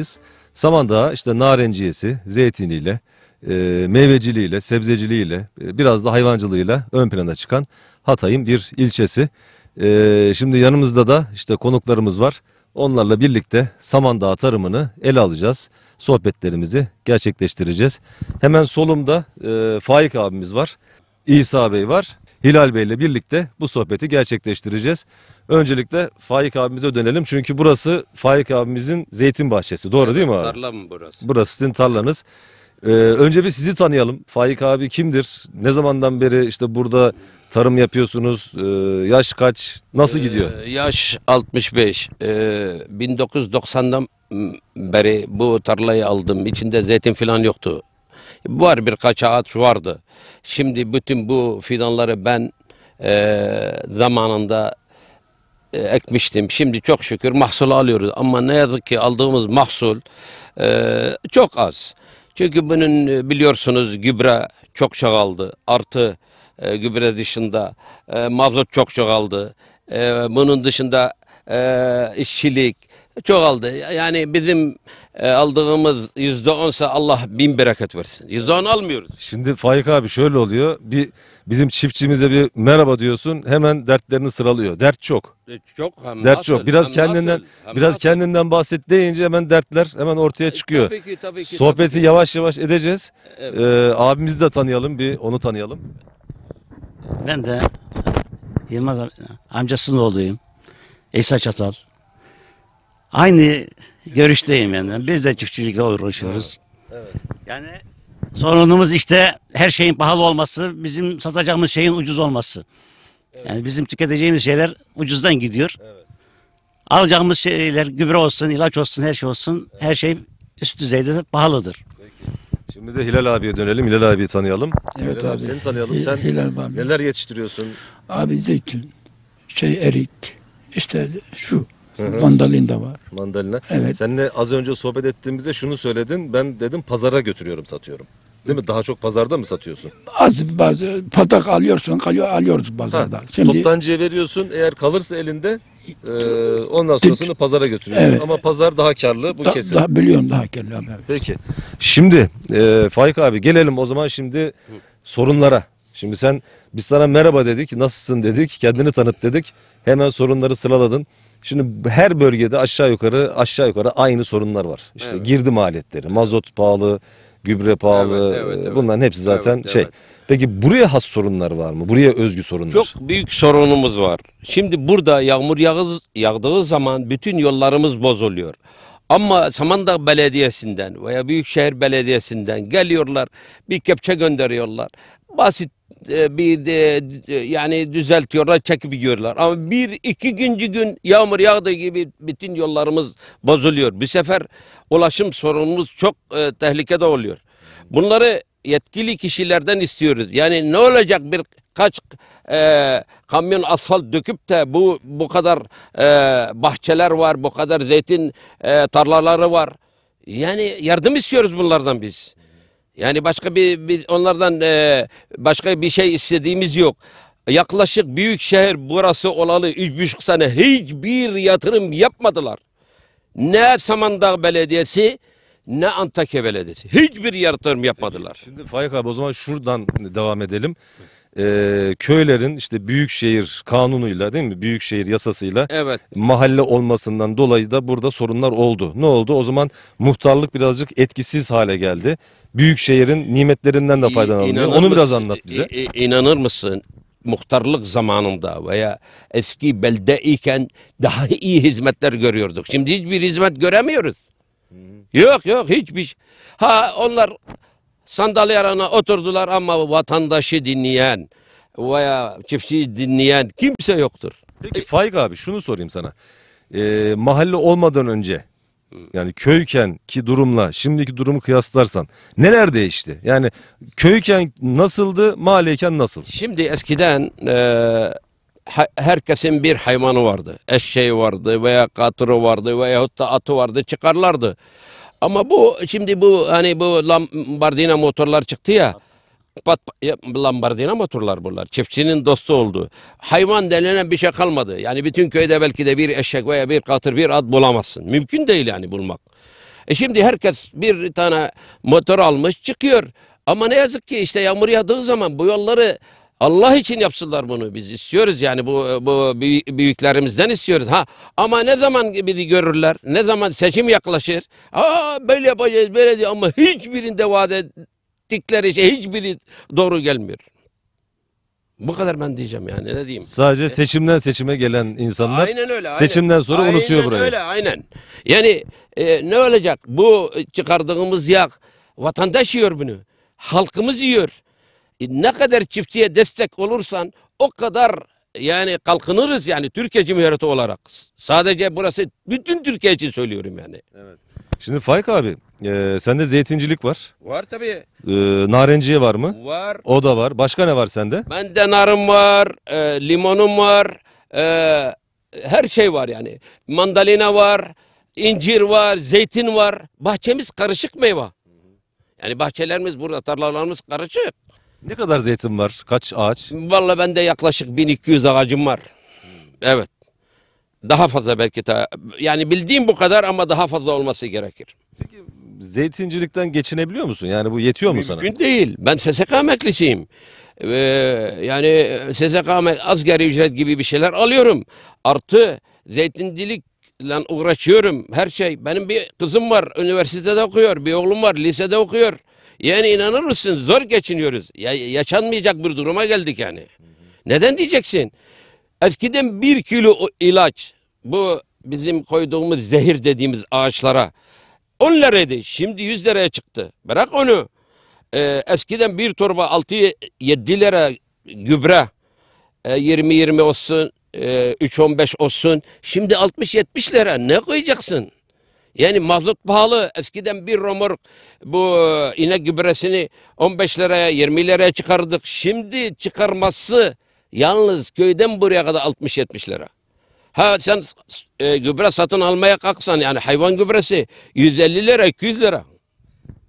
durumdayız. Samandağ işte narenciyesi, zeytiniyle, e, meyveciliğiyle, sebzeciliğiyle, e, biraz da hayvancılığıyla ön plana çıkan Hatay'ın bir ilçesi. E, şimdi yanımızda da işte konuklarımız var. Onlarla birlikte Samandağ tarımını ele alacağız. Sohbetlerimizi gerçekleştireceğiz. Hemen solumda e, Faik abimiz var. İsa Bey var. Hilal Bey ile birlikte bu sohbeti gerçekleştireceğiz. Öncelikle Faik abimize dönelim. Çünkü burası Faik abimizin zeytin bahçesi. Doğru evet, değil mi abi? Tarla mı burası? Burası sizin tarlanız. Ee, önce bir sizi tanıyalım. Faik abi kimdir? Ne zamandan beri işte burada tarım yapıyorsunuz? Ee, yaş kaç? Nasıl ee, gidiyor? Yaş 65. Ee, 1990'dan beri bu tarlayı aldım. İçinde zeytin falan yoktu. Var birkaç ağaç vardı. Şimdi bütün bu fidanları ben e, zamanında e, ekmiştim. Şimdi çok şükür mahsul alıyoruz ama ne yazık ki aldığımız mahsul e, çok az. Çünkü bunun e, biliyorsunuz gübre çok çoğaldı. Artı e, gübre dışında e, mazot çok çoğaldı. E, bunun dışında e, işçilik, çoğaldı. Yani bizim e, aldığımız yüzde onsa Allah bin bereket versin. Yüzde on almıyoruz. Şimdi Faik abi şöyle oluyor. Bir bizim çiftçimize bir merhaba diyorsun. Hemen dertlerini sıralıyor. Dert çok. E, çok hem Dert nasıl, çok. Biraz hem kendinden nasıl, hem biraz nasıl. kendinden bahset deyince hemen dertler hemen ortaya e, çıkıyor. Tabii ki, tabii ki, Sohbeti tabii ki. yavaş yavaş edeceğiz. Evet. Ee, abimizi de tanıyalım bir onu tanıyalım. Ben de Yılmaz amcasının oğluyum. İsa Çatal. Aynı görüşteyim yani. Biz de çiftçilikle uğraşıyoruz. Evet. Yani sorunumuz işte her şeyin pahalı olması, bizim satacağımız şeyin ucuz olması. Evet. Yani bizim tüketeceğimiz şeyler ucuzdan gidiyor. Evet. Alacağımız şeyler gübre olsun, ilaç olsun, her şey olsun. Evet. Her şey üst düzeyde pahalıdır. Şimdi de Hilal abiye dönelim. Hilal abiyi tanıyalım. Evet Hilal abi. Seni tanıyalım. Sen Hilal abi. neler yetiştiriyorsun? Abi zeytin, şey erik, işte şu hı. Mandalin de var. Mandalina. Evet. Seninle az önce sohbet ettiğimizde şunu söyledin. Ben dedim pazara götürüyorum, satıyorum. Değil mi? Daha çok pazarda mı satıyorsun? Az bazı patak alıyorsun, kalıyor alıyoruz pazarda. Ha, Şimdi toptancıya veriyorsun. Eğer kalırsa elinde e, ondan sonrasını pazara götürüyorsun. Evet. Ama pazar daha karlı bu da, kesin. Daha biliyorum daha karlı abi. Evet. Peki. Şimdi e, Faik abi gelelim o zaman şimdi sorunlara. Şimdi sen biz sana merhaba dedik, nasılsın dedik, kendini tanıt dedik. Hemen sorunları sıraladın. Şimdi her bölgede aşağı yukarı aşağı yukarı aynı sorunlar var. İşte evet. girdi maliyetleri, mazot pahalı, gübre pahalı. Evet, evet, e, evet. Bunların hepsi zaten evet, şey. Peki buraya has sorunlar var mı? Buraya özgü sorunlar. Çok büyük sorunumuz var. Şimdi burada yağmur yağız, yağdığı zaman bütün yollarımız bozuluyor. Ama Samandağ Belediyesi'nden veya Büyükşehir Belediyesi'nden geliyorlar bir kepçe gönderiyorlar. Basit e, bir de, e, yani düzeltiyorlar, çekip yiyorlar. Ama bir iki güncü gün yağmur yağdığı gibi bütün yollarımız bozuluyor. bir sefer ulaşım sorunumuz çok e, tehlikede oluyor. Bunları yetkili kişilerden istiyoruz. Yani ne olacak bir kaç e, kamyon asfalt döküp de bu bu kadar e, bahçeler var, bu kadar zeytin e, tarlaları var. Yani yardım istiyoruz bunlardan biz. Yani başka bir, bir onlardan e, başka bir şey istediğimiz yok. Yaklaşık büyük şehir burası olalı 3,5 sene hiçbir yatırım yapmadılar. Ne Samandağ Belediyesi ne Antakya Belediyesi. Hiçbir yatırım yapmadılar. Şimdi Faik abi o zaman şuradan devam edelim e, köylerin işte büyükşehir kanunuyla değil mi büyükşehir yasasıyla evet. mahalle olmasından dolayı da burada sorunlar oldu. Ne oldu? O zaman muhtarlık birazcık etkisiz hale geldi. Büyükşehirin nimetlerinden de faydalanılıyor. İnanır Onu biraz anlat bize. İnanır mısın? muhtarlık zamanında veya eski belde iken daha iyi hizmetler görüyorduk. Şimdi hiçbir hizmet göremiyoruz. Yok yok hiçbir. Ha onlar Sandalyarına oturdular ama vatandaşı dinleyen veya çiftçiyi dinleyen kimse yoktur. Peki Faik abi şunu sorayım sana. Ee, mahalle olmadan önce yani köyken ki durumla şimdiki durumu kıyaslarsan neler değişti? Yani köyken nasıldı, mahalleyken nasıl? Şimdi eskiden e, herkesin bir hayvanı vardı. Eşeği vardı veya katırı vardı veyahut da atı vardı çıkarlardı. Ama bu şimdi bu hani bu Lombardina motorlar çıktı ya. Pat, Lombardina motorlar bunlar. Çiftçinin dostu oldu. Hayvan denilen bir şey kalmadı. Yani bütün köyde belki de bir eşek veya bir katır bir at bulamazsın. Mümkün değil yani bulmak. E şimdi herkes bir tane motor almış çıkıyor. Ama ne yazık ki işte yağmur yağdığı zaman bu yolları Allah için yapsınlar bunu biz istiyoruz yani bu, bu büyüklerimizden istiyoruz. Ha ama ne zaman bizi görürler? Ne zaman seçim yaklaşır? Aa böyle yapacağız böyle diyor ama hiçbirinde vaat ettikleri şey hiçbiri doğru gelmiyor. Bu kadar ben diyeceğim yani ne diyeyim. Sadece seçimden seçime gelen insanlar aynen öyle, aynen. seçimden sonra aynen unutuyor burayı. Aynen öyle aynen. Yani e, ne olacak bu çıkardığımız yak vatandaş yiyor bunu. Halkımız yiyor. E, ne kadar çiftçiye destek olursan o kadar yani kalkınırız yani Türkiye Cumhuriyeti olarak. Sadece burası bütün Türkiye için söylüyorum yani. Evet. Şimdi Faik abi e, sende zeytincilik var. Var tabii. E, narenciye var mı? Var. O da var. Başka ne var sende? Bende narım var, e, limonum var, e, her şey var yani. Mandalina var, incir var, zeytin var. Bahçemiz karışık meyve. Yani bahçelerimiz burada, tarlalarımız karışık. Ne kadar zeytin var? Kaç ağaç? Vallahi bende yaklaşık 1200 ağacım var. Evet. Daha fazla belki de. Yani bildiğim bu kadar ama daha fazla olması gerekir. Peki zeytincilikten geçinebiliyor musun? Yani bu yetiyor mu sana? Mümkün değil. Ben SSK emeklisiyim. Ee, yani SSK emek- asgari ücret gibi bir şeyler alıyorum. Artı zeytincilikle uğraşıyorum. Her şey. Benim bir kızım var. Üniversitede okuyor. Bir oğlum var. Lisede okuyor. Yani inanır mısın zor geçiniyoruz. Ya, yaşanmayacak bir duruma geldik yani. Neden diyeceksin? Eskiden bir kilo ilaç bu bizim koyduğumuz zehir dediğimiz ağaçlara 10 liraydı. Şimdi 100 liraya çıktı. Bırak onu. Ee, eskiden bir torba 6-7 lira gübre e, ee, 20-20 olsun e, ee, 3-15 olsun. Şimdi 60-70 lira ne koyacaksın? Yani mazot pahalı. Eskiden bir romor bu e, inek gübresini 15 liraya 20 liraya çıkardık. Şimdi çıkarması yalnız köyden buraya kadar 60-70 lira. Ha sen e, gübre satın almaya kalksan yani hayvan gübresi 150 lira 200 lira.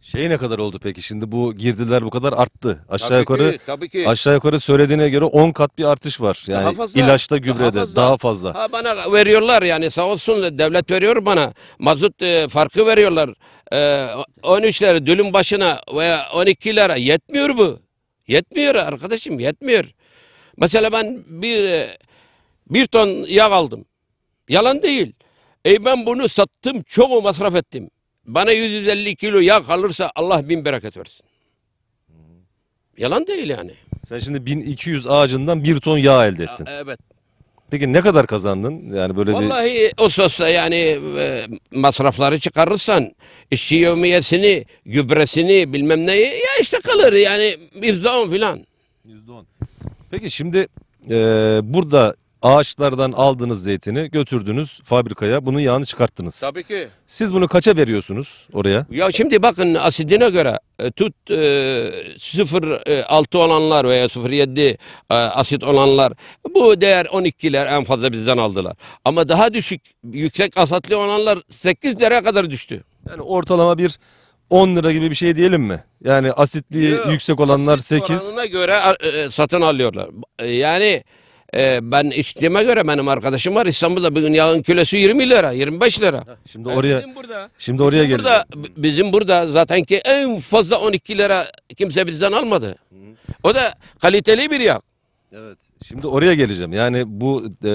Şey ne kadar oldu peki şimdi bu girdiler bu kadar arttı. Aşağı Tabii ki, yukarı tabii ki. aşağı yukarı söylediğine göre 10 kat bir artış var. Yani Daha fazla, ilaçta, gübrede daha fazla. fazla. Ha bana veriyorlar yani sağ olsun devlet veriyor bana. Mazot e, farkı veriyorlar. E, 13 lira dülüm başına veya 12 lira yetmiyor bu. Yetmiyor arkadaşım yetmiyor. Mesela ben bir e, bir ton yağ aldım. Yalan değil. E ben bunu sattım, çoğu masraf ettim. Bana 150 kilo yağ kalırsa Allah bin bereket versin. Yalan değil yani. Sen şimdi 1200 ağacından bir ton yağ elde ettin. Ya, evet. Peki ne kadar kazandın? Yani böyle Vallahi bir... o sosa yani e, masrafları çıkarırsan işçi yevmiyesini, gübresini bilmem neyi ya işte kalır yani %10 filan. %10. Peki şimdi e, burada Ağaçlardan aldığınız zeytini götürdünüz fabrikaya bunun yağını çıkarttınız. Tabii ki. Siz bunu kaça veriyorsunuz oraya? Ya şimdi bakın asidine göre e, tut e, 0.6 e, olanlar veya 0.7 e, asit olanlar bu değer 12'ler en fazla bizden aldılar. Ama daha düşük yüksek asatlı olanlar 8 liraya kadar düştü. Yani ortalama bir 10 lira gibi bir şey diyelim mi? Yani asitliği Yok, yüksek olanlar asit 8. Oranına göre e, satın alıyorlar. E, yani e, ben içtiğime göre benim arkadaşım var İstanbul'da bugün yağın kilosu 20 lira 25 lira. Şimdi oraya Bizim burada şimdi oraya geleceğim. burada bizim burada zaten ki en fazla 12 lira kimse bizden almadı. O da kaliteli bir yağ. Evet. Şimdi oraya geleceğim. Yani bu e,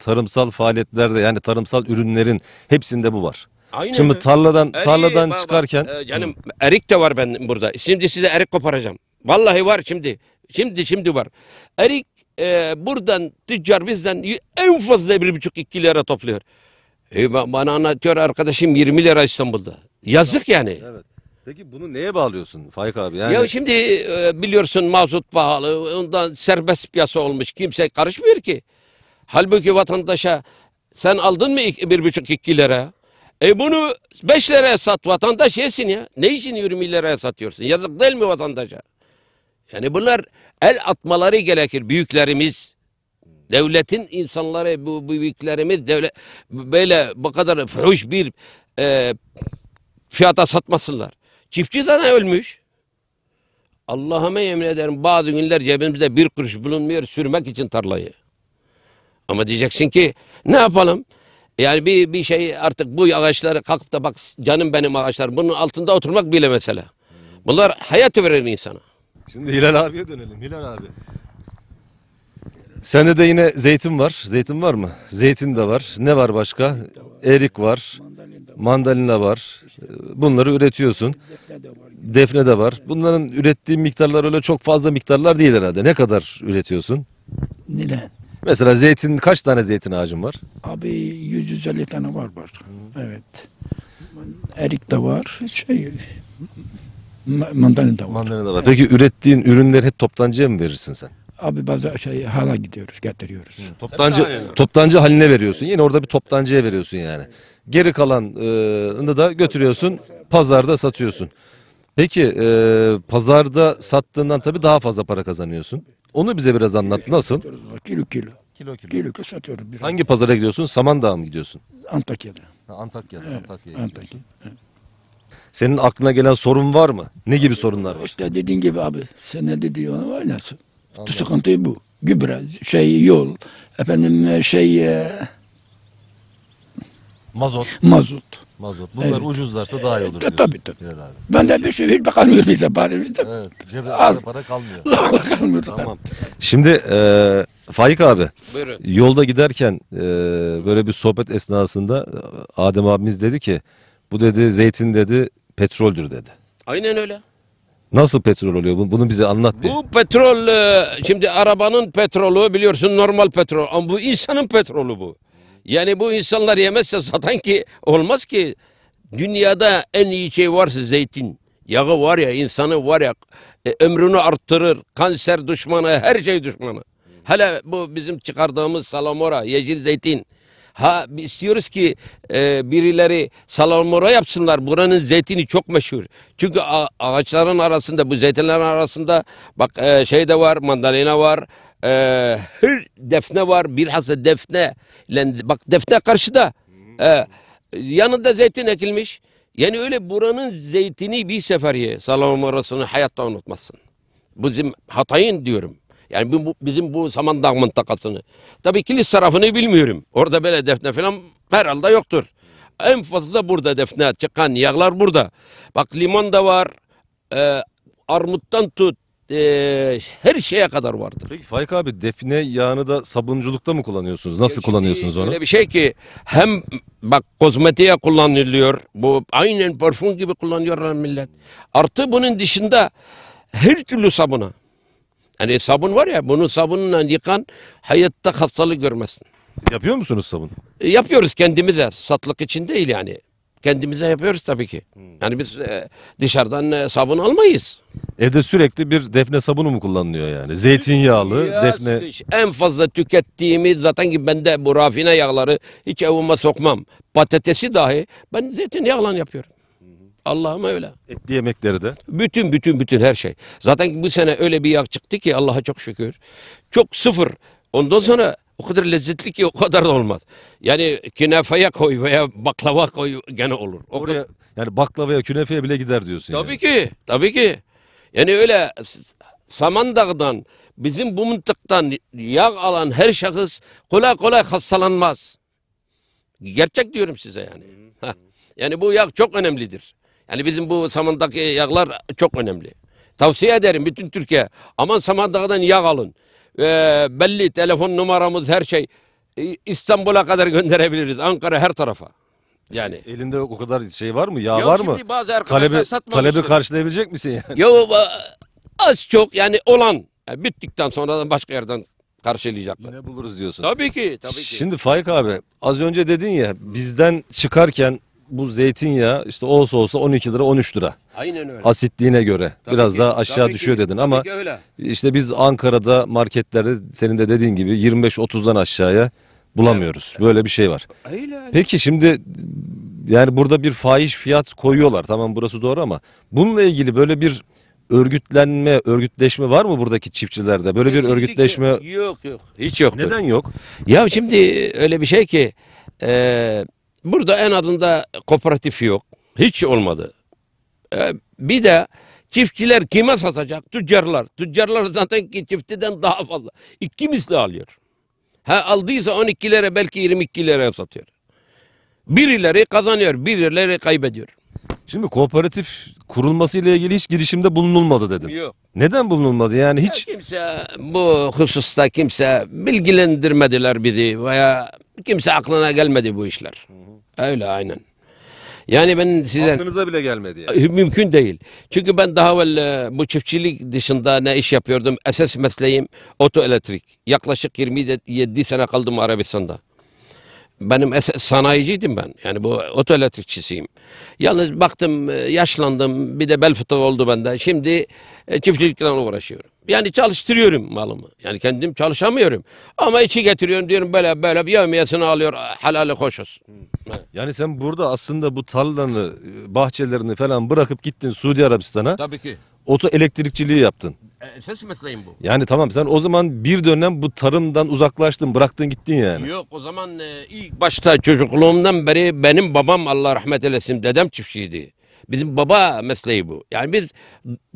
tarımsal faaliyetlerde yani tarımsal ürünlerin hepsinde bu var. Aynen. Şimdi tarladan Eriği, tarladan bak, çıkarken e, canım erik de var ben burada. Şimdi size erik koparacağım. Vallahi var şimdi. Şimdi şimdi var. Erik e, buradan tüccar bizden en fazla bir buçuk iki lira topluyor. E, bana anlatıyor arkadaşım 20 lira İstanbul'da. Yazık yani. Evet. Peki bunu neye bağlıyorsun Faik abi? Yani... Ya şimdi e, biliyorsun mazot pahalı, ondan serbest piyasa olmuş, kimse karışmıyor ki. Halbuki vatandaşa sen aldın mı bir buçuk iki lira? E bunu beş liraya sat vatandaş yesin ya. Ne için 20 liraya satıyorsun? Yazık değil mi vatandaşa? Yani bunlar el atmaları gerekir büyüklerimiz. Devletin insanları bu büyüklerimiz devlet böyle bu kadar fuhuş bir e, fiyata satmasınlar. Çiftçi zaten ölmüş. Allah'ıma yemin ederim bazı günler cebimizde bir kuruş bulunmuyor sürmek için tarlayı. Ama diyeceksin ki ne yapalım? Yani bir, bir şey artık bu ağaçları kalkıp da bak canım benim ağaçlar bunun altında oturmak bile mesela. Bunlar hayat veren insana. Şimdi Hilal abiye dönelim. Hilal abi. Sende de yine zeytin var. Zeytin var mı? Zeytin de var. Ne var başka? Erik var. Mandalina var. Bunları üretiyorsun. Defne de var. Bunların ürettiği miktarlar öyle çok fazla miktarlar değil herhalde. Ne kadar üretiyorsun? Neden? Mesela zeytin kaç tane zeytin ağacın var? Abi 150 tane var var. Evet. Erik de var. Şey Ma- mandalina da var. Mandalina da var. Peki ürettiğin ürünleri hep toptancıya mı verirsin sen? Abi bazı şey hala gidiyoruz, getiriyoruz. Toptancı toptancı haline veriyorsun. Yine orada bir toptancıya veriyorsun yani. Geri kalanını e, da götürüyorsun, pazarda satıyorsun. Peki e, pazarda sattığından tabii daha fazla para kazanıyorsun. Onu bize biraz anlat. Nasıl? Kilo kilo. Kilo kilo. Kilo kilo satıyorum. Hangi pazara gidiyorsun? Samandağ'a mı gidiyorsun? Antakya'da. Ha, Antakya'da. Antakya'ya gidiyorsun. Antakya. Evet. Senin aklına gelen sorun var mı? Ne gibi sorunlar var? İşte dediğin gibi abi. Sen ne dediğin onu oynasın. Anladım. Sıkıntı bu. Gübre, şey yol, efendim e, şey e, mazot. Mazot. Mazot. Bunlar evet. ucuzlarsa daha iyi olur. E, tabii tabii. Bilal Ben de bir şey hiç kalmıyor bize bari. Bize. Evet. Cebe Az. para kalmıyor. kalmıyor. Tamam. Şimdi e, Faik abi. Buyurun. Yolda giderken e, böyle bir sohbet esnasında e, Adem abimiz dedi ki bu dedi zeytin dedi petroldür dedi. Aynen öyle. Nasıl petrol oluyor? Bunu bize anlat bir. Bu petrol e, şimdi arabanın petrolü biliyorsun normal petrol ama bu insanın petrolü bu. Yani bu insanlar yemezse zaten ki olmaz ki. Dünyada en iyi şey varsa zeytin. Yağı var ya insanı var ya e, ömrünü arttırır. Kanser düşmanı her şey düşmanı. Hele bu bizim çıkardığımız salamura, yeşil zeytin. Ha istiyoruz ki e, birileri salamura yapsınlar. Buranın zeytini çok meşhur. Çünkü ağaçların arasında bu zeytinlerin arasında bak e, şey de var mandalina var. E, hır defne var. bir Bilhassa defne. Bak defne karşıda. E, yanında zeytin ekilmiş. Yani öyle buranın zeytini bir sefer ye. Salamurasını hayatta unutmazsın. Bizim Hatay'ın diyorum. Yani bu, bizim bu Samandağ mıntakasını. Tabii kilis tarafını bilmiyorum. Orada böyle defne falan herhalde yoktur. En fazla burada defne çıkan yağlar burada. Bak limon da var. E, armuttan tut. E, her şeye kadar vardır. Peki Faik abi defne yağını da sabunculukta mı kullanıyorsunuz? Nasıl Şimdi kullanıyorsunuz onu? Öyle bir şey ki hem bak kozmetiğe kullanılıyor. Bu aynen parfüm gibi kullanıyorlar millet. Artı bunun dışında her türlü sabuna. Hani sabun var ya bunu sabunla yıkan hayatta hastalık görmezsin. Siz yapıyor musunuz sabun? E, yapıyoruz kendimize. Satlık için değil yani. Kendimize yapıyoruz tabii ki. Hmm. Yani biz e, dışarıdan e, sabun almayız. Evde sürekli bir defne sabunu mu kullanılıyor yani? Zeytinyağlı, Ya, defne... En fazla tükettiğimiz zaten ki bende bu rafine yağları hiç evime sokmam. Patatesi dahi ben zeytinyağla yapıyorum. Allah'ım öyle. Etli yemekleri de. Bütün bütün bütün her şey. Zaten bu sene öyle bir yağ çıktı ki Allah'a çok şükür. Çok sıfır. Ondan sonra o kadar lezzetli ki o kadar da olmaz. Yani künefeye koy veya baklava koy gene olur. O Oraya kadar... yani baklavaya künefeye bile gider diyorsun. Tabii yani. ki. Tabii ki. Yani öyle Samandağ'dan bizim bu mıntıktan yağ alan her şahıs kolay kolay hastalanmaz. Gerçek diyorum size yani. yani bu yağ çok önemlidir. Yani bizim bu samandaki yağlar çok önemli. Tavsiye ederim bütün Türkiye. Aman samandakadan yağ alın. Ee, belli telefon numaramız her şey. E, İstanbul'a kadar gönderebiliriz. Ankara her tarafa. Yani elinde o kadar şey var mı? Yağ Yok, var mı? bazı Talebi talebi karşılayabilecek misin yani? Yo az çok yani olan yani bittikten sonra da başka yerden karşılayacaklar. Yine buluruz diyorsun. Tabii ki, tabii ki. Şimdi Faik abi az önce dedin ya bizden çıkarken bu zeytinyağı işte olsa olsa 12 lira 13 lira. Aynen öyle. Asitliğine göre tabii biraz ki, daha aşağı tabii düşüyor ki, dedin ama öyle. işte biz Ankara'da marketlerde senin de dediğin gibi 25-30'dan aşağıya bulamıyoruz. Evet, evet. Böyle bir şey var. Öyle, öyle. Peki şimdi yani burada bir fahiş fiyat koyuyorlar. Tamam burası doğru ama bununla ilgili böyle bir örgütlenme, örgütleşme var mı buradaki çiftçilerde? Böyle Kesinlikle. bir örgütleşme yok yok. Hiç yok. Neden yok? Ya şimdi öyle bir şey ki eee Burada en adında kooperatif yok. Hiç olmadı. Ee, bir de çiftçiler kime satacak? Tüccarlar. Tüccarlar zaten ki çiftçiden daha fazla. İki misli alıyor. Ha aldıysa 12'lere belki 22'lere satıyor. Birileri kazanıyor, birileri kaybediyor. Şimdi kooperatif kurulması ile ilgili hiç girişimde bulunulmadı dedin. Yok. Neden bulunulmadı yani hiç? Ya kimse bu hususta kimse bilgilendirmediler bizi veya kimse aklına gelmedi bu işler. Öyle aynen. Yani ben sizden... Aklınıza bile gelmedi yani. Mümkün değil. Çünkü ben daha evvel e, bu çiftçilik dışında ne iş yapıyordum? Esas mesleğim otoelektrik. Yaklaşık 27 sene kaldım Arabistan'da. Benim esas sanayiciydim ben. Yani bu otoelektrikçisiyim. Yalnız baktım e, yaşlandım. Bir de bel fıtığı oldu bende. Şimdi e, çiftçilikle uğraşıyorum. Yani çalıştırıyorum malımı. Yani kendim çalışamıyorum. Ama içi getiriyorum diyorum böyle böyle bir yevmiyesini alıyor ah, helali hoş olsun. Hmm. Yani sen burada aslında bu tarlanı, e, bahçelerini falan bırakıp gittin Suudi Arabistan'a. Tabii ki. Oto elektrikçiliği yaptın. Esas mesleğim bu. Yani tamam sen o zaman bir dönem bu tarımdan uzaklaştın, bıraktın gittin yani. Yok o zaman e, ilk başta çocukluğumdan beri benim babam Allah rahmet eylesin dedem çiftçiydi. Bizim baba mesleği bu. Yani biz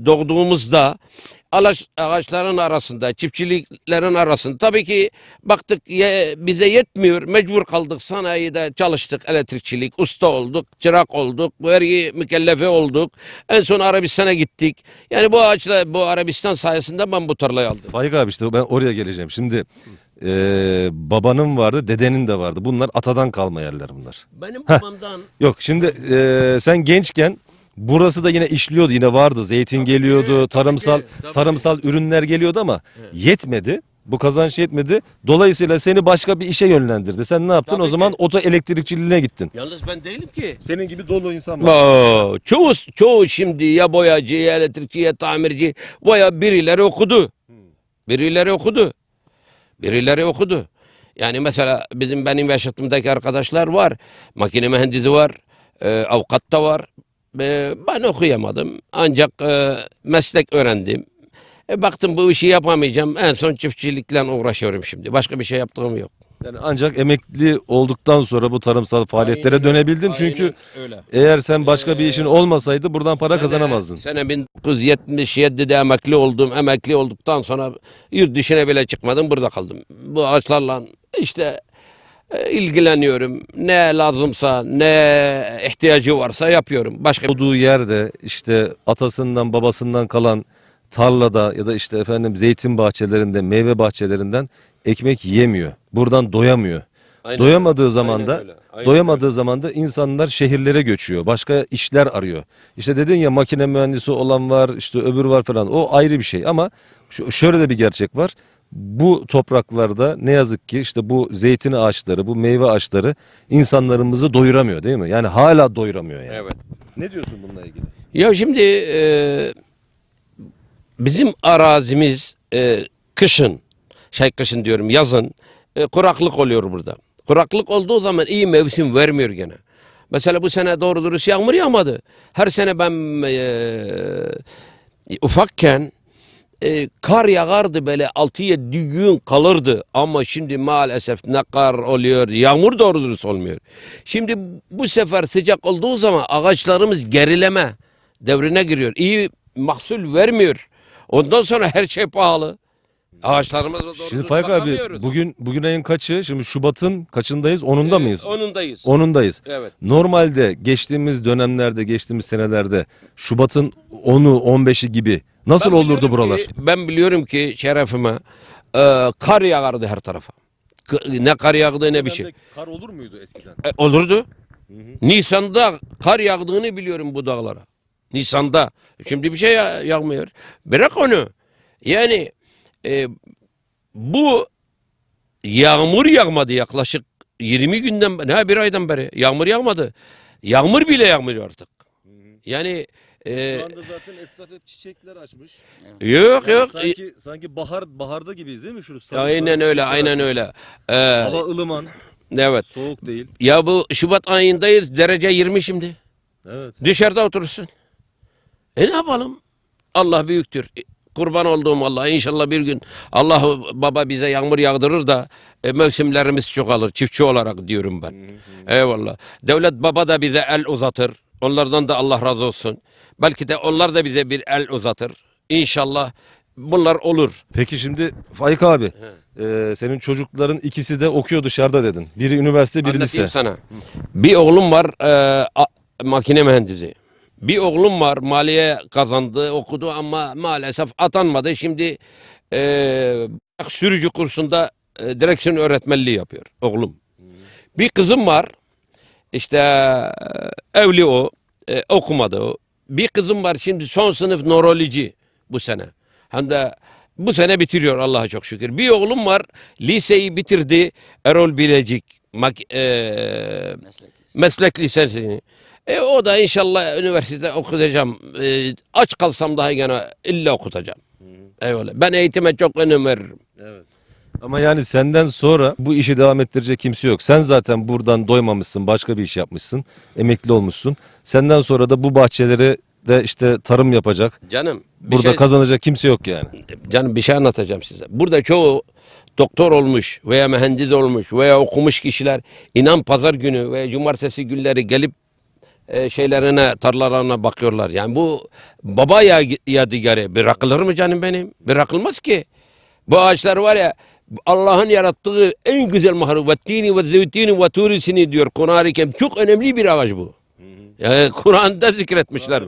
doğduğumuzda ağaç, ağaçların arasında, çiftçiliklerin arasında tabii ki baktık ye, bize yetmiyor. Mecbur kaldık sanayide çalıştık. Elektrikçilik, usta olduk, çırak olduk, vergi mükellefi olduk. En son Arabistan'a gittik. Yani bu ağaçla bu Arabistan sayesinde ben bu tarlayı aldım. Faik abi işte ben oraya geleceğim. Şimdi e, babanın vardı, dedenin de vardı. Bunlar atadan kalma yerler bunlar. Benim Heh. babamdan Yok şimdi e, sen gençken burası da yine işliyordu, yine vardı. Zeytin geliyordu, ki, tarımsal tabii ki. tarımsal ürünler geliyordu ama yetmedi. Bu kazanç yetmedi. Dolayısıyla seni başka bir işe yönlendirdi. Sen ne yaptın? Tabii o ki. zaman oto elektrikçiliğine gittin. yalnız ben değilim ki. Senin gibi dolu insan var. Aa, çoğu, çoğu şimdi ya boyacı ya elektrikçi ya tamirci veya birileri okudu. Hmm. Birileri okudu. Birileri okudu. Yani mesela bizim benim yaşatımdaki arkadaşlar var. Makine mühendisi var. E, avukat da var. E, ben okuyamadım. Ancak e, meslek öğrendim. E, baktım bu işi yapamayacağım. En son çiftçilikle uğraşıyorum şimdi. Başka bir şey yaptığım yok. Yani ancak emekli olduktan sonra bu tarımsal faaliyetlere Aynen öyle, dönebildin. Çünkü öyle. eğer sen başka bir ee, işin olmasaydı buradan para kazanamazdın. Sene 1977'de emekli oldum. Emekli olduktan sonra yurt dışına bile çıkmadım. Burada kaldım. Bu ağaçlarla işte e, ilgileniyorum. Ne lazımsa, ne ihtiyacı varsa yapıyorum. Başka Olduğu yerde işte atasından babasından kalan tarlada ya da işte efendim zeytin bahçelerinde, meyve bahçelerinden ekmek yiyemiyor. Buradan doyamıyor. Aynen doyamadığı öyle. zaman da doyamadığı zaman da insanlar şehirlere göçüyor. Başka işler arıyor. İşte dedin ya makine mühendisi olan var, işte öbür var falan. O ayrı bir şey ama şöyle de bir gerçek var. Bu topraklarda ne yazık ki işte bu zeytin ağaçları, bu meyve ağaçları insanlarımızı doyuramıyor değil mi? Yani hala doyuramıyor yani. Evet. Ne diyorsun bununla ilgili? Ya şimdi e, bizim arazimiz e, kışın şey kışın diyorum yazın e, kuraklık oluyor burada. Kuraklık olduğu zaman iyi mevsim vermiyor gene. Mesela bu sene doğru dürüst yağmur yağmadı. Her sene ben e, ufakken e, kar yağardı böyle 6-7 gün kalırdı. Ama şimdi maalesef ne kar oluyor, yağmur doğru dürüst olmuyor. Şimdi bu sefer sıcak olduğu zaman ağaçlarımız gerileme devrine giriyor. İyi mahsul vermiyor. Ondan sonra her şey pahalı. Ağaçlarımız doğru Şimdi Faik abi bugün bugün ayın kaçı? Şimdi Şubat'ın kaçındayız? Onunda ee, mıyız? Onundayız. Onundayız. Evet. Normalde geçtiğimiz dönemlerde, geçtiğimiz senelerde Şubat'ın 10'u, 15'i gibi nasıl Ben olurdu buralar? ki- ben biliyorum ki şerefime e, kar yağardı her tarafa. ne kar yağdı ne bir şey. Kar olur muydu eskiden? E, olurdu. Nisan'da kar yağdığını biliyorum bu dağlara. Nisan'da. Şimdi bir şey yağmıyor. Bırak onu. Yani e, bu yağmur yağmadı yaklaşık 20 günden, ne bir aydan beri yağmur yağmadı. Yağmur bile yağmıyor artık. Yani e, Şu anda zaten etraf hep çiçekler açmış. yok Yani yok. sanki sanki bahar baharda gibiyiz değil mi şurası? aynen öyle, aynen açmış. öyle. Ee, Hava ılıman, evet. soğuk değil. Ya bu Şubat ayındayız derece 20 şimdi. Evet. Dışarıda oturursun. E ne yapalım? Allah büyüktür. Kurban olduğum Allah inşallah bir gün Allah baba bize yağmur yağdırır da e, mevsimlerimiz çoğalır çiftçi olarak diyorum ben. Eyvallah. Devlet baba da bize el uzatır. Onlardan da Allah razı olsun. Belki de onlar da bize bir el uzatır. İnşallah bunlar olur. Peki şimdi Faik abi e, senin çocukların ikisi de okuyor dışarıda dedin. Biri üniversite biri lise. sana. Bir oğlum var e, a, makine mühendisi. Bir oğlum var maliye kazandı okudu ama maalesef atanmadı. Şimdi e, sürücü kursunda e, direksiyon öğretmenliği yapıyor oğlum. Bir kızım var işte e, evli o e, okumadı o. Bir kızım var şimdi son sınıf nöroloji bu sene. Hem de bu sene bitiriyor Allah'a çok şükür. Bir oğlum var liseyi bitirdi Erol Bilecik e, meslek. meslek lisesini. E, o da inşallah üniversitede okutacağım. E, aç kalsam daha gene illa okutacağım. E, öyle. Ben eğitime çok önem veririm. Evet. Ama yani senden sonra bu işi devam ettirecek kimse yok. Sen zaten buradan doymamışsın, başka bir iş yapmışsın, emekli olmuşsun. Senden sonra da bu bahçelere de işte tarım yapacak. Canım. Burada şey- kazanacak kimse yok yani. Canım bir şey anlatacağım size. Burada çoğu doktor olmuş veya mühendis olmuş veya okumuş kişiler inan pazar günü veya cumartesi günleri gelip e, şeylerine, tarlalarına bakıyorlar. Yani bu baba ya yadigarı bırakılır mı canım benim? Bırakılmaz ki. Bu ağaçlar var ya Allah'ın yarattığı en güzel mahrum. ve zevtini ve turisini diyor Kur'an-ı Kerim. Çok önemli bir ağaç bu. Yani Kur'an'da zikretmişler.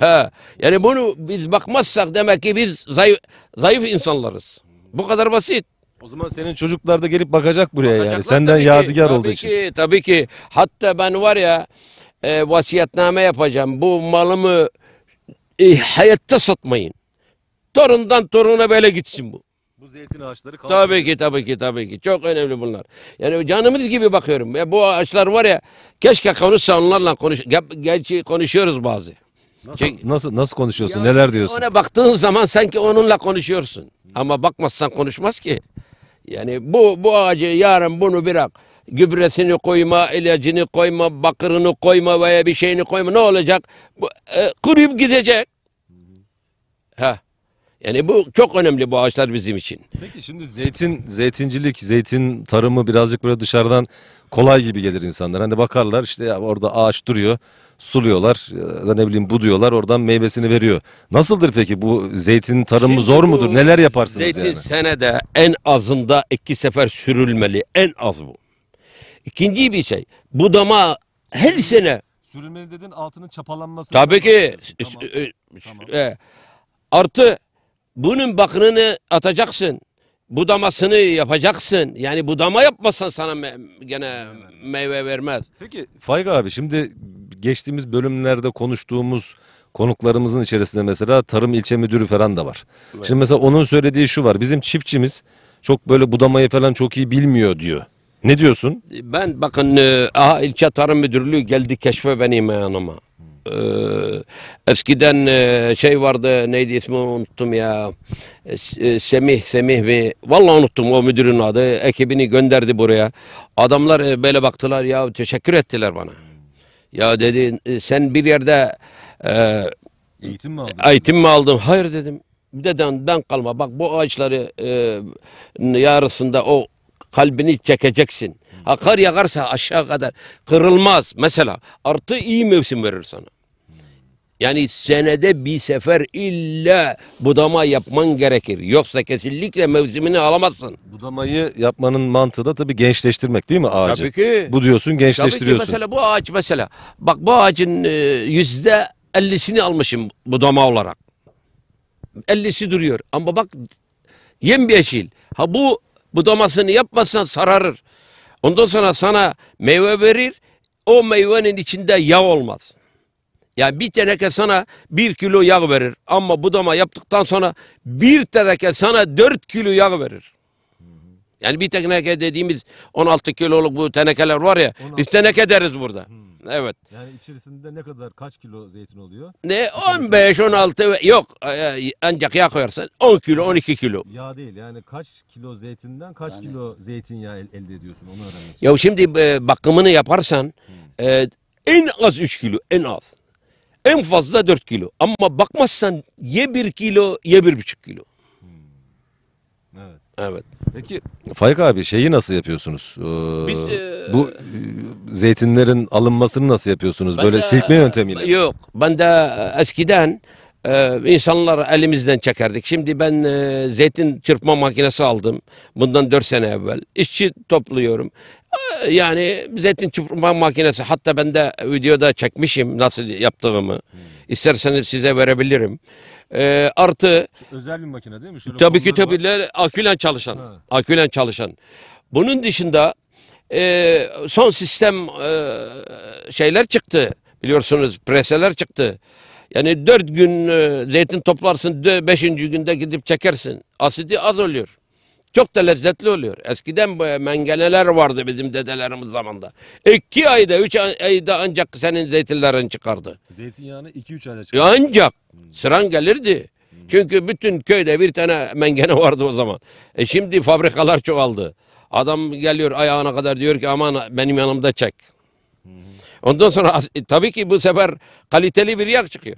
Ha. Yani bunu biz bakmazsak demek ki biz zayıf, zayıf insanlarız. Bu kadar basit. O zaman senin çocuklar da gelip bakacak buraya Bakacaklar yani. Senden ki, yadigar olduğu için. tabii ki. Hatta ben var ya e, vasiyetname yapacağım. Bu malımı e, hayatta satmayın. Torundan toruna böyle gitsin bu. Bu zeytin ağaçları kalsın. Tabii ki tabii ki tabii ki. Çok önemli bunlar. Yani canımız gibi bakıyorum. Ya e, bu ağaçlar var ya keşke konuşsa onlarla konuş. Gerçi konuşuyoruz bazı. Nasıl, nasıl nasıl konuşuyorsun? Ya, neler diyorsun? Ona baktığın zaman sanki onunla konuşuyorsun. Ama bakmazsan konuşmaz ki. Yani bu bu ağacı yarın bunu bırak gübresini koyma, ilacını koyma, bakırını koyma veya bir şeyini koyma ne olacak? Bu, e, kuruyup gidecek. Ha. Yani bu çok önemli bu ağaçlar bizim için. Peki şimdi zeytin, zeytincilik, zeytin tarımı birazcık böyle dışarıdan kolay gibi gelir insanlar. Hani bakarlar işte ya orada ağaç duruyor, suluyorlar, ya da ne bileyim buduyorlar, oradan meyvesini veriyor. Nasıldır peki bu zeytin tarımı şimdi zor mudur? Neler yaparsınız zeytin yani? Zeytin senede en azında iki sefer sürülmeli, en az bu. İkinci bir şey. Budama her sene Sürülmeli dedin altının çapalanması. tabii ki Tamam. e, artı bunun bakınını atacaksın. Budamasını yapacaksın. Yani budama yapmasan sana me- gene meyve vermez. Peki Faik abi şimdi geçtiğimiz bölümlerde konuştuğumuz konuklarımızın içerisinde mesela tarım ilçe müdürü falan da var. Şimdi mesela onun söylediği şu var. Bizim çiftçimiz çok böyle budamayı falan çok iyi bilmiyor diyor. Ne diyorsun? Ben bakın e, Aha İlçe Tarım Müdürlüğü geldi keşfe benim yanıma. E, eskiden e, şey vardı neydi ismi unuttum ya. E, e, Semih Semih mi? Vallahi unuttum o müdürün adı. Ekibini gönderdi buraya. Adamlar e, böyle baktılar ya teşekkür ettiler bana. Ya dedi e, sen bir yerde e, Eğitim mi aldın? eğitim mi aldın? Hayır dedim. Deden ben kalma. Bak bu ağaçları e, yarısında o kalbini çekeceksin. Ha kar yağarsa aşağı kadar kırılmaz. Mesela artı iyi mevsim verir sana. Yani senede bir sefer illa budama yapman gerekir. Yoksa kesinlikle mevsimini alamazsın. Budamayı yapmanın mantığı da tabii gençleştirmek değil mi ağacı? Tabii ki. Bu diyorsun gençleştiriyorsun. Tabii ki mesela bu ağaç mesela. Bak bu ağacın e, yüzde ellisini almışım budama olarak. Ellisi duruyor. Ama bak yemyeşil. Ha bu budamasını yapmazsan sararır. Ondan sonra sana meyve verir. O meyvenin içinde yağ olmaz. Yani bir teneke sana bir kilo yağ verir. Ama budama yaptıktan sonra bir teneke sana dört kilo yağ verir. Yani bir teneke dediğimiz 16 kiloluk bu tenekeler var ya 16. biz teneke deriz burada. Hmm. Evet. Yani içerisinde ne kadar kaç kilo zeytin oluyor? Ne 15 16 yok e, e, ancak yağ koyarsan 10 kilo 12 kilo. Ya değil yani kaç kilo zeytinden kaç yani. kilo zeytinyağı elde ediyorsun onu öğrenmek. Ya şimdi e, bakımını yaparsan hmm. en az 3 kilo en az. En fazla 4 kilo ama bakmazsan ye 1 kilo ye 1,5 kilo. Evet. Peki Faik abi şeyi nasıl yapıyorsunuz? Ee, Biz, e, bu e, zeytinlerin alınmasını nasıl yapıyorsunuz? Böyle de- silkme e, yöntemiyle. Yok. Ben de e, eskiden e, insanlar elimizden çekerdik. Şimdi ben e, zeytin çırpma makinesi aldım. Bundan 4 sene evvel. İşçi topluyorum. E, yani zeytin çırpma makinesi. Hatta ben de videoda çekmişim nasıl yaptığımı. Hmm. İsterseniz size verebilirim. E, artı özel bir makine değil mi? Şöyle tabii ki tabii var. akülen çalışan. Ha. Akülen çalışan. Bunun dışında e, son sistem e, şeyler çıktı. Biliyorsunuz preseler çıktı. Yani dört gün e, zeytin toplarsın, beşinci günde gidip çekersin. Asidi az oluyor. Çok da lezzetli oluyor. Eskiden mengeneler vardı bizim dedelerimiz zamanda. İki ayda, üç ayda ancak senin zeytinlerin çıkardı. Zeytinyağını iki üç ayda çıkardı. Ancak sıran gelirdi. Çünkü bütün köyde bir tane mengene vardı o zaman. E şimdi fabrikalar çoğaldı. Adam geliyor ayağına kadar diyor ki aman benim yanımda çek. Ondan sonra tabii ki bu sefer kaliteli bir yak çıkıyor.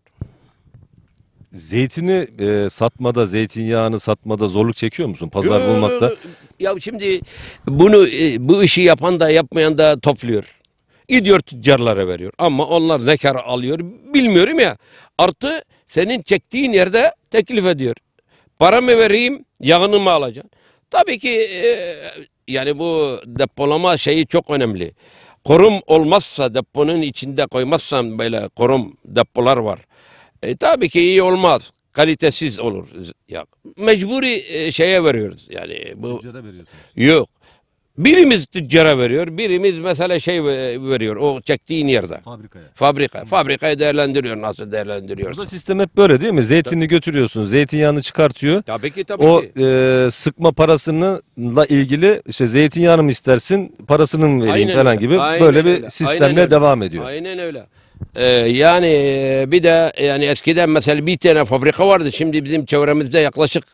Zeytini e, satmada, zeytinyağını satmada zorluk çekiyor musun? Pazar Yo, bulmakta. Ya şimdi bunu e, bu işi yapan da yapmayan da topluyor. Gidiyor tüccarlara veriyor. Ama onlar ne kar alıyor bilmiyorum ya. Artı senin çektiğin yerde teklif ediyor. Para mı vereyim, yağını mı alacaksın? Tabii ki e, yani bu depolama şeyi çok önemli. Korum olmazsa deponun içinde koymazsan böyle korum depolar var. E, tabii ki iyi olmaz. Kalitesiz olur. Ya, mecburi e, şeye veriyoruz. Yani bu Tüccara veriyorsunuz. Yok. Birimiz tüccara veriyor, birimiz mesela şey e, veriyor o çektiğin yerde. Fabrikaya. Fabrika. Fabrikayı değerlendiriyor nasıl değerlendiriyor. Burada sistem hep böyle değil mi? Zeytinini götürüyorsun, zeytinyağını çıkartıyor. Tabii ki tabii o, ki. O e, sıkma parasınınla ilgili işte zeytinyağını mı istersin, parasını mı vereyim aynen falan öyle. gibi aynen böyle bir sistemle aynen devam öyle. ediyor. Aynen öyle. Ee, yani e, bir de e, yani eskiden mesela bir tane fabrika vardı. Şimdi bizim çevremizde yaklaşık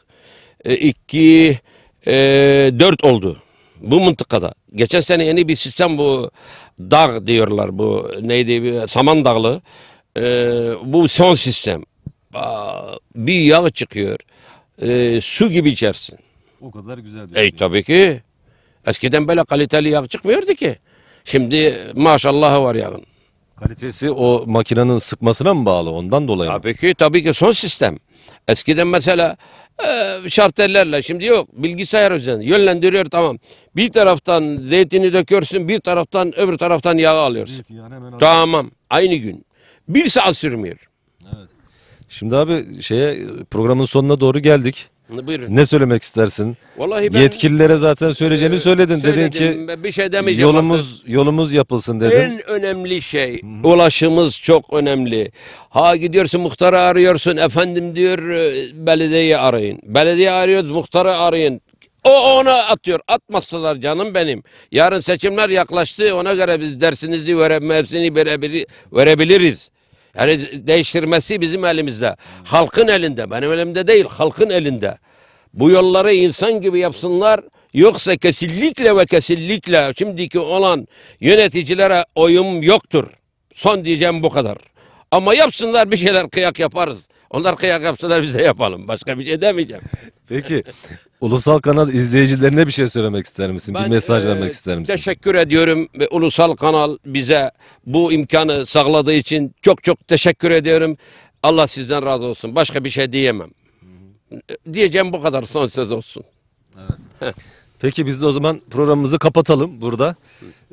e, iki, e, dört oldu. Bu mıntıkada. Geçen sene yeni bir sistem bu dağ diyorlar bu neydi saman dağlı. Ee, bu son sistem. bir yağ çıkıyor. Ee, su gibi içersin. O kadar güzel. E, tabii ki. Eskiden böyle kaliteli yağ çıkmıyordu ki. Şimdi maşallah var yağın. Kalitesi o makinenin sıkmasına mı bağlı ondan dolayı? Tabii ki tabii ki son sistem. Eskiden mesela e, şartellerle şimdi yok bilgisayar üzerinden yönlendiriyor tamam. Bir taraftan zeytini dökürsün, bir taraftan öbür taraftan yağı alıyorsun. Evet, yani Tamam aynı gün. Bir saat sürmüyor. Şimdi abi şeye programın sonuna doğru geldik. Buyurun. Ne söylemek istersin? Vallahi ben, Yetkililere zaten söyleyeceğini e, söyledin. Söyledim, dedin ki bir şey demeyeceğim yolumuz artık. yolumuz yapılsın dedin. En önemli şey ulaşımız çok önemli. Ha gidiyorsun muhtarı arıyorsun efendim diyor e, belediyeyi arayın. Belediye arıyoruz muhtarı arayın. O ona atıyor. Atmazsalar canım benim. Yarın seçimler yaklaştı. Ona göre biz dersinizi veremezsini verebiliriz. Yani değiştirmesi bizim elimizde. Halkın elinde. Benim elimde değil. Halkın elinde. Bu yolları insan gibi yapsınlar. Yoksa kesinlikle ve kesinlikle şimdiki olan yöneticilere oyum yoktur. Son diyeceğim bu kadar. Ama yapsınlar bir şeyler kıyak yaparız. Onlar kıyak yapsalar bize yapalım. Başka bir şey demeyeceğim. Peki Ulusal Kanal izleyicilerine bir şey söylemek ister misin? Ben, bir mesaj e, vermek ister misin? Teşekkür ediyorum. ve Ulusal Kanal bize bu imkanı sağladığı için çok çok teşekkür ediyorum. Allah sizden razı olsun. Başka bir şey diyemem. Diyeceğim bu kadar son söz olsun. Evet. Peki biz de o zaman programımızı kapatalım burada.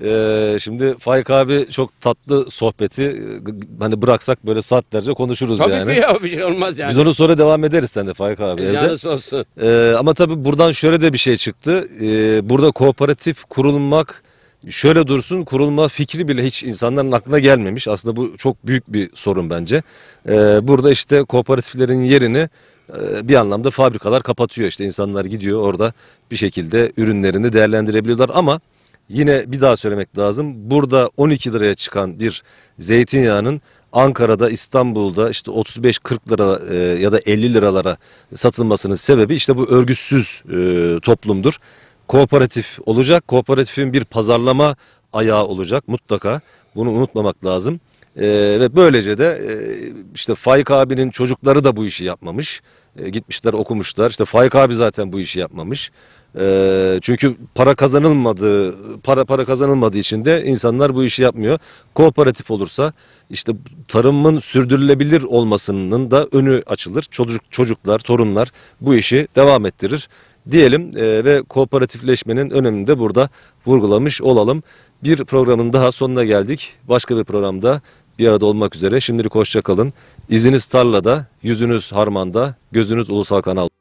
Ee, şimdi Faik abi çok tatlı sohbeti e, hani bıraksak böyle saatlerce konuşuruz tabii yani. Tabii ki ya şey olmaz yani. Biz onu sonra devam ederiz sen de Faik abi e, evde. Yalnız olsun. Ee, ama tabii buradan şöyle de bir şey çıktı. Ee, burada kooperatif kurulmak şöyle dursun kurulma fikri bile hiç insanların aklına gelmemiş. Aslında bu çok büyük bir sorun bence. Ee, burada işte kooperatiflerin yerini e, bir anlamda fabrikalar kapatıyor. işte insanlar gidiyor orada bir şekilde ürünlerini değerlendirebiliyorlar ama yine bir daha söylemek lazım. Burada 12 liraya çıkan bir zeytinyağının Ankara'da, İstanbul'da işte 35-40 lira e, ya da 50 liralara satılmasının sebebi işte bu örgütsüz e, toplumdur kooperatif olacak. Kooperatifin bir pazarlama ayağı olacak mutlaka. Bunu unutmamak lazım. E, ve böylece de e, işte Faik abinin çocukları da bu işi yapmamış. E, gitmişler okumuşlar. İşte Faik abi zaten bu işi yapmamış. E, çünkü para kazanılmadığı para para kazanılmadığı için de insanlar bu işi yapmıyor. Kooperatif olursa işte tarımın sürdürülebilir olmasının da önü açılır. Çocuk çocuklar, torunlar bu işi devam ettirir diyelim e, ve kooperatifleşmenin önemini de burada vurgulamış olalım. Bir programın daha sonuna geldik. Başka bir programda bir arada olmak üzere. Şimdilik hoşça kalın. İziniz tarlada, yüzünüz harmanda, gözünüz ulusal kanal.